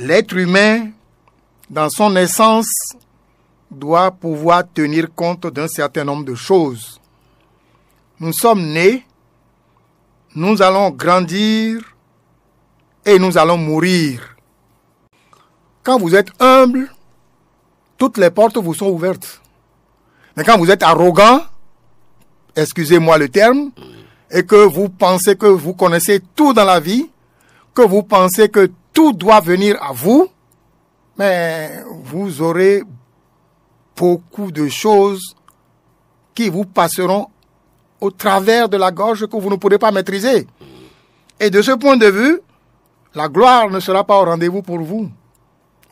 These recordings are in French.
L'être humain, dans son essence, doit pouvoir tenir compte d'un certain nombre de choses. Nous sommes nés, nous allons grandir et nous allons mourir. Quand vous êtes humble, toutes les portes vous sont ouvertes. Mais quand vous êtes arrogant, excusez-moi le terme, et que vous pensez que vous connaissez tout dans la vie, que vous pensez que tout doit venir à vous, mais vous aurez beaucoup de choses qui vous passeront au travers de la gorge que vous ne pourrez pas maîtriser. Et de ce point de vue, la gloire ne sera pas au rendez-vous pour vous.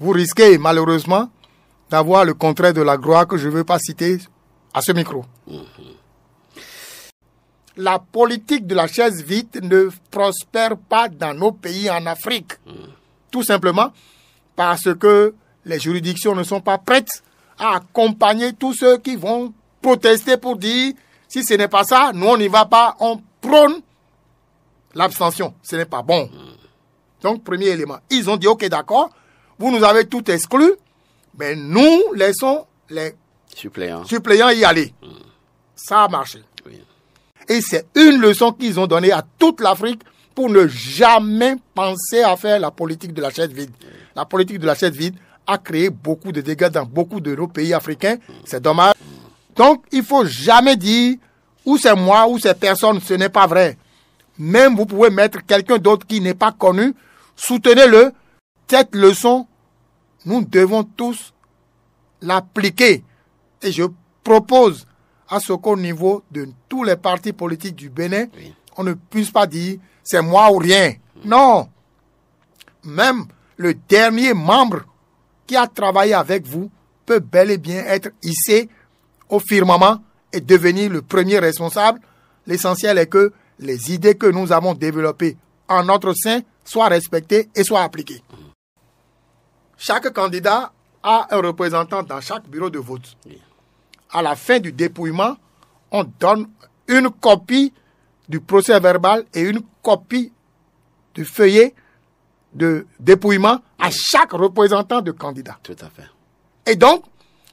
Vous risquez malheureusement d'avoir le contraire de la gloire que je ne veux pas citer à ce micro. La politique de la chaise vide ne prospère pas dans nos pays en Afrique. Tout simplement parce que les juridictions ne sont pas prêtes à accompagner tous ceux qui vont protester pour dire si ce n'est pas ça, nous on n'y va pas, on prône l'abstention. Ce n'est pas bon. Donc, premier élément. Ils ont dit ok, d'accord, vous nous avez tout exclu, mais nous laissons les suppléants, suppléants y aller. Hmm. Ça a marché. Et c'est une leçon qu'ils ont donnée à toute l'Afrique pour ne jamais penser à faire la politique de la chaise vide. La politique de la chaise vide a créé beaucoup de dégâts dans beaucoup de nos pays africains. C'est dommage. Donc, il faut jamais dire ou c'est moi ou c'est personne. Ce n'est pas vrai. Même vous pouvez mettre quelqu'un d'autre qui n'est pas connu. Soutenez-le. Cette leçon, nous devons tous l'appliquer. Et je propose à ce qu'au niveau de tous les partis politiques du Bénin, on ne puisse pas dire c'est moi ou rien. Non. Même le dernier membre qui a travaillé avec vous peut bel et bien être hissé au firmament et devenir le premier responsable. L'essentiel est que les idées que nous avons développées en notre sein soient respectées et soient appliquées. Chaque candidat a un représentant dans chaque bureau de vote. À la fin du dépouillement, on donne une copie du procès verbal et une copie du feuillet de dépouillement à chaque représentant de candidat. Tout à fait. Et donc,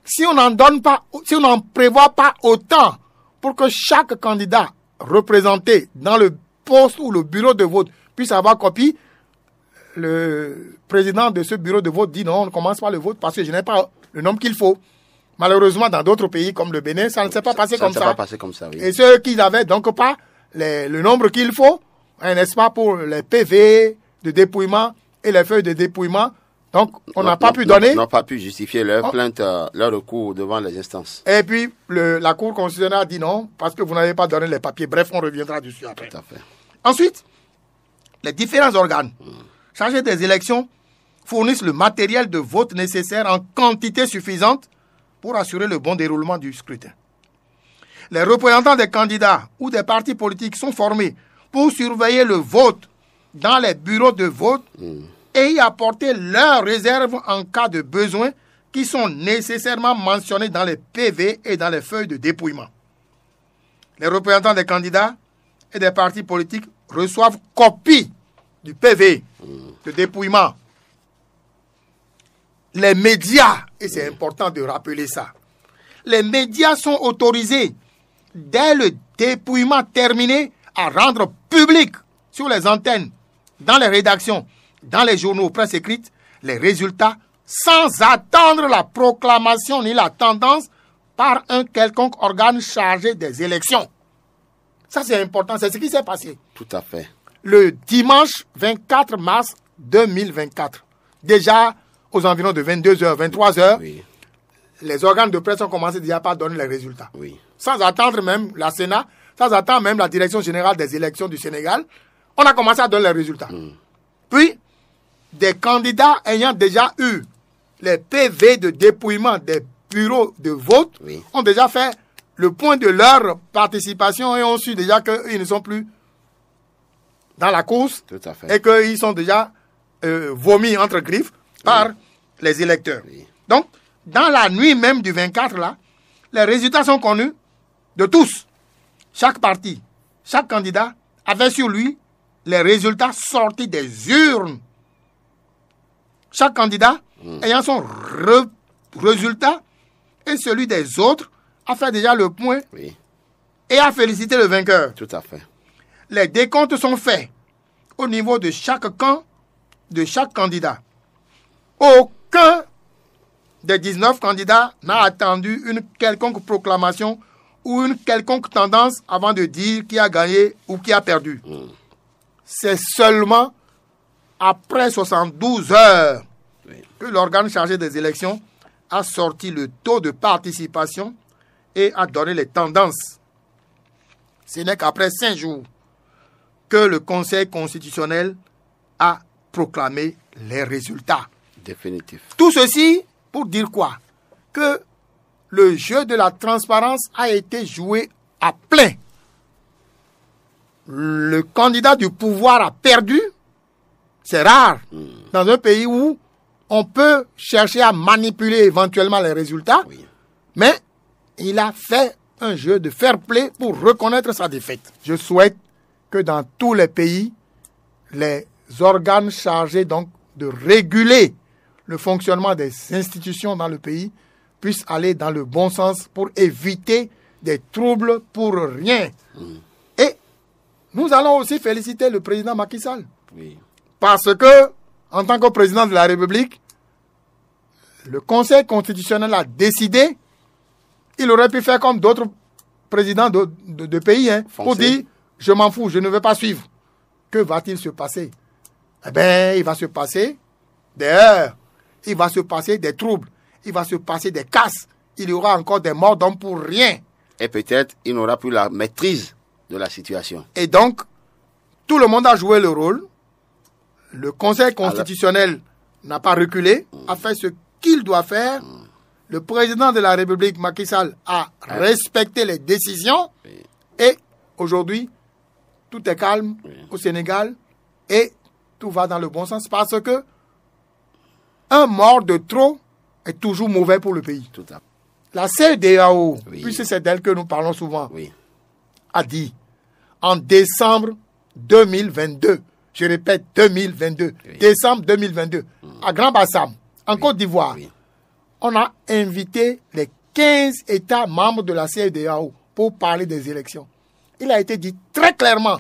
si on n'en donne pas, si on n'en prévoit pas autant pour que chaque candidat représenté dans le poste ou le bureau de vote puisse avoir copie, le président de ce bureau de vote dit non, on ne commence pas le vote parce que je n'ai pas le nombre qu'il faut. Malheureusement, dans d'autres pays comme le Bénin, ça ne s'est pas passé comme ça. ça. Pas comme ça Et ceux qui n'avaient donc pas le nombre qu'il faut, hein, n'est-ce pas, pour les PV de dépouillement et les feuilles de dépouillement. Donc, on n'a pas pu donner. On n'a pas pu justifier leur oh. plainte, euh, leur recours devant les instances. Et puis, la Cour constitutionnelle a dit non, parce que vous n'avez pas donné les papiers. Bref, on reviendra dessus après. Ensuite, les différents organes chargés des élections fournissent le matériel de vote nécessaire en quantité suffisante pour assurer le bon déroulement du scrutin les représentants des candidats ou des partis politiques sont formés pour surveiller le vote dans les bureaux de vote hmm. et y apporter leurs réserves en cas de besoin qui sont nécessairement mentionnées dans les PV et dans les feuilles de dépouillement. Les représentants des candidats et des partis politiques reçoivent copie du PV de dépouillement. Les médias, et c'est hmm. important de rappeler ça, les médias sont autorisés dès le dépouillement terminé, à rendre public sur les antennes, dans les rédactions, dans les journaux, presse écrite, les résultats sans attendre la proclamation ni la tendance par un quelconque organe chargé des élections. Ça, c'est important. C'est ce qui s'est passé. Tout à fait. Le dimanche 24 mars 2024, déjà aux environs de 22h, 23h, les organes de presse ont commencé déjà par donner les résultats. Oui sans attendre même la Sénat, sans attendre même la Direction générale des élections du Sénégal, on a commencé à donner les résultats. Hmm. Puis, des candidats ayant déjà eu les PV de dépouillement des bureaux de vote ont déjà fait le point de leur participation et ont su déjà qu'ils ne sont plus dans la course fait. et qu'ils sont déjà euh, vomis entre griffes par les électeurs. Donc, dans la nuit même du 24, là, les résultats sont connus de tous, chaque parti, chaque candidat avait sur lui les résultats sortis des urnes. Chaque candidat hmm. ayant son résultat et celui des autres a fait déjà le point et a félicité le vainqueur. Tout à fait. Les décomptes sont faits au niveau de chaque camp, de chaque candidat. Aucun des 19 candidats n'a attendu une quelconque proclamation ou une quelconque tendance avant de dire qui a gagné ou qui a perdu. C'est seulement après 72 heures que l'organe chargé des élections a sorti le taux de participation et a donné les tendances. Ce n'est qu'après cinq jours que le Conseil constitutionnel a proclamé les résultats. Définitif. Tout ceci pour dire quoi Que le jeu de la transparence a été joué à plein. Le candidat du pouvoir a perdu. C'est rare dans un pays où on peut chercher à manipuler éventuellement les résultats, mais il a fait un jeu de fair play pour reconnaître sa défaite. Je souhaite que dans tous les pays, les organes chargés donc de réguler le fonctionnement des institutions dans le pays puisse aller dans le bon sens pour éviter des troubles pour rien. Mm. Et nous allons aussi féliciter le président Macky Sall. Parce que, en tant que président de la République, le Conseil constitutionnel a décidé, il aurait pu faire comme d'autres présidents de, pays, hein, pour dire, je m'en fous, je ne veux pas suivre. Que va-t-il se passer Eh bien, il va se passer des il va se passer des troubles il va se passer des casses. Il y aura encore des morts d'hommes pour rien. Et peut-être il n'aura plus la maîtrise de la situation. Et donc, tout le monde a joué le rôle. Le Conseil constitutionnel n'a pas reculé, mm. a fait ce qu'il doit faire. Mm. Le président de la République, Macky Sall, a ah. respecté les décisions. Et aujourd'hui, tout est calme au Sénégal et tout va dans le bon sens parce que un mort de trop est toujours mauvais pour le pays. Tout la CEDEAO, puisque c'est d'elle que nous parlons souvent, a dit en décembre 2022, je répète 2022, décembre 2022, mm. à Grand Bassam, en Côte d'Ivoire, on a invité les 15 États membres de la CEDEAO pour parler des élections. Il a été dit très clairement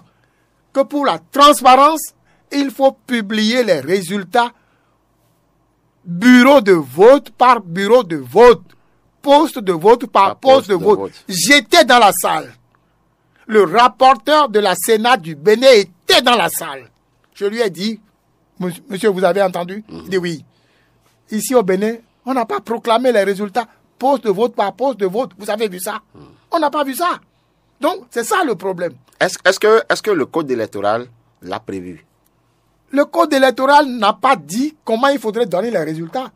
que pour la transparence, il faut publier les résultats bureau de vote par bureau de vote, poste de vote par, poste, de, vote. J'étais dans la salle. Le rapporteur de la Sénat du Bénin était dans la salle. Je lui ai dit, monsieur, vous avez entendu Il dit oui. Ici au Bénin, on n'a pas proclamé les résultats poste de vote par poste de vote. Vous avez vu ça On n'a pas vu ça. Donc, c'est ça le problème. Est-ce que le code électoral l'a prévu le code électoral n'a pas dit comment il faudrait donner les résultats.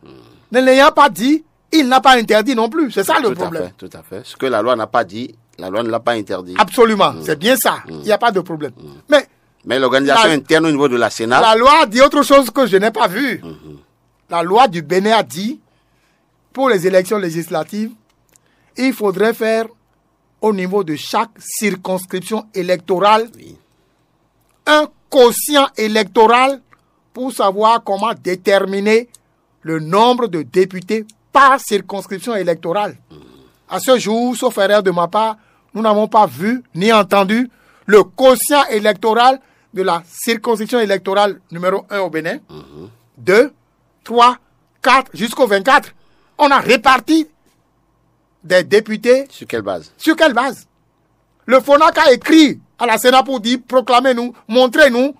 Ne l'ayant pas dit, il n'a pas interdit non plus. C'est ça le problème. À tout à fait. Ce que la loi n'a pas dit, la loi ne l'a pas interdit. Absolument. Mm. C'est bien ça. Mm. Il n'y a pas de problème. Mm. Mais, Mais l'organisation interne au niveau de la Sénat. La loi dit autre chose que je n'ai pas vu. Mm-hmm. La loi du Bénin a dit, pour les élections législatives, il faudrait faire au niveau de chaque circonscription électorale un quotient électoral pour savoir comment déterminer le nombre de députés par circonscription électorale. À ce jour, sauf erreur de ma part, nous n'avons pas vu ni entendu le quotient électoral de la circonscription électorale numéro 1 au Bénin, 2, 3, 4, jusqu'au 24. On a réparti des députés. Sur quelle base Sur quelle base Le FONAC a écrit à la Sénat pour dire proclamez-nous, montrez-nous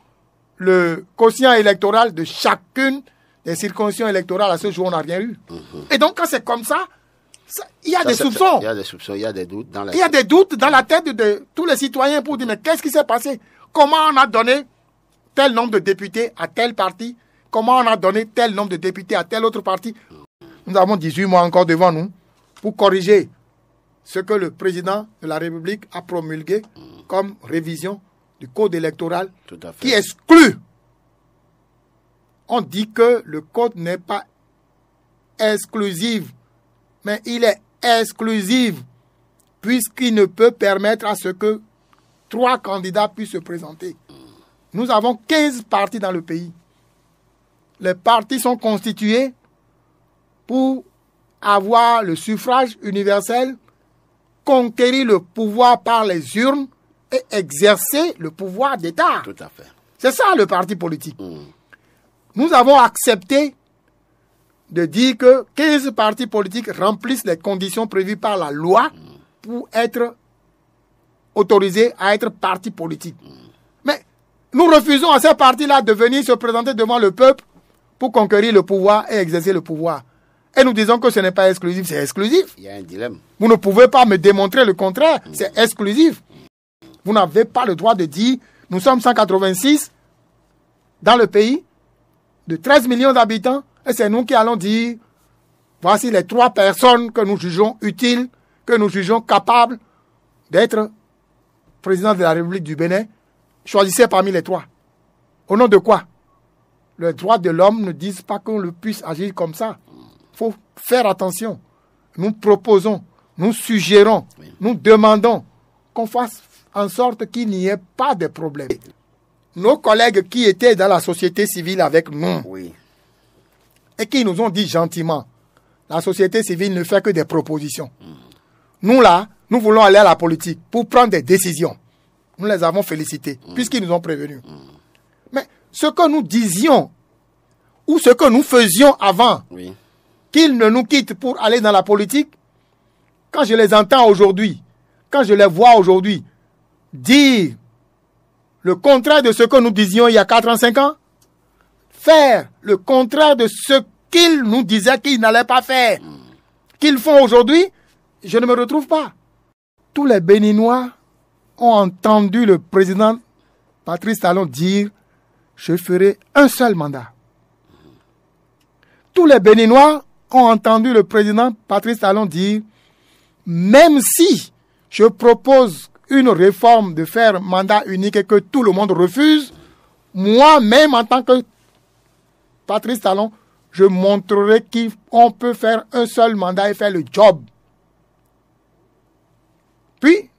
le quotient électoral de chacune des circonscriptions électorales. À ce jour, on n'a rien eu. Mhm. Et donc, quand c'est comme ça, il y a des soupçons. Il y a des soupçons, il y a des doutes dans la Il y a des doutes dans la tête de tous les citoyens pour dire mais qu'est-ce qui s'est passé Comment on a donné tel nombre de députés à tel parti Comment on a donné tel nombre de députés à tel autre parti Nous avons 18 mois encore devant nous pour corriger ce que le président de la République a promulgué comme révision du code électoral qui exclut. On dit que le code n'est pas exclusif, mais il est exclusif puisqu'il ne peut permettre à ce que trois candidats puissent se présenter. Nous avons 15 partis dans le pays. Les partis sont constitués pour avoir le suffrage universel conquérir le pouvoir par les urnes et exercer le pouvoir d'État. Tout à fait. C'est ça le parti politique. Mm. Nous avons accepté de dire que 15 partis politiques remplissent les conditions prévues par la loi mm. pour être autorisés à être partis politiques. Mm. Mais nous refusons à ces partis-là de venir se présenter devant le peuple pour conquérir le pouvoir et exercer le pouvoir et nous disons que ce n'est pas exclusif, c'est exclusif. Il y a un dilemme. Vous ne pouvez pas me démontrer le contraire, mm. c'est exclusif. Vous n'avez pas le droit de dire, nous sommes 186 dans le pays de 13 millions d'habitants, et c'est nous qui allons dire, voici les trois personnes que nous jugeons utiles, que nous jugeons capables d'être président de la République du Bénin. Choisissez parmi les trois. Au nom de quoi Les droits de l'homme ne disent pas qu'on le puisse agir comme ça. Mm faut faire attention. Nous proposons, nous suggérons, nous demandons qu'on fasse en sorte qu'il n'y ait pas de problème. Nos collègues qui étaient dans la société civile avec nous et qui nous ont dit gentiment, la société civile ne fait que des propositions. Hmm. Nous, là, nous voulons aller à la politique pour prendre des décisions. Nous les avons félicités, hmm. puisqu'ils nous ont prévenus. Hmm. Mais ce que nous disions, ou ce que nous faisions avant, oui qu'ils ne nous quittent pour aller dans la politique, quand je les entends aujourd'hui, quand je les vois aujourd'hui dire le contraire de ce que nous disions il y a 4 ans, 5 ans, faire le contraire de ce qu'ils nous disaient qu'ils n'allaient pas faire, qu'ils font aujourd'hui, je ne me retrouve pas. Tous les Béninois ont entendu le président Patrice Talon dire Je ferai un seul mandat. Tous les Béninois ont entendu le président Patrice Talon dire, même si je propose une réforme de faire mandat unique et que tout le monde refuse, moi-même en tant que Patrice Talon, je montrerai qu'on peut faire un seul mandat et faire le job. Puis,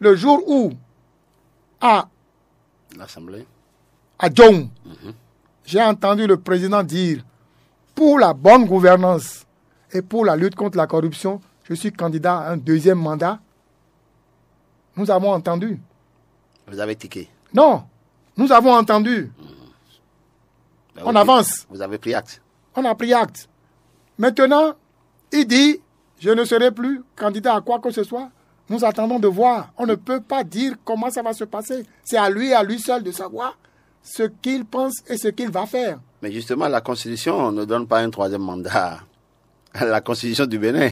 le jour où à l'Assemblée, à Djong, mm-hmm. j'ai entendu le président dire pour la bonne gouvernance et pour la lutte contre la corruption, je suis candidat à un deuxième mandat. Nous avons entendu. Vous avez tiqué Non, nous avons entendu. Hmm. Ben On avance. Vous avez pris acte. On a pris acte. Maintenant, il dit, je ne serai plus candidat à quoi que ce soit. Nous attendons de voir. On ne peut pas dire comment ça va se passer. C'est à lui à lui seul de savoir ce qu'il pense et ce qu'il va faire. Mais justement, la Constitution ne donne pas un troisième mandat. à La Constitution du Bénin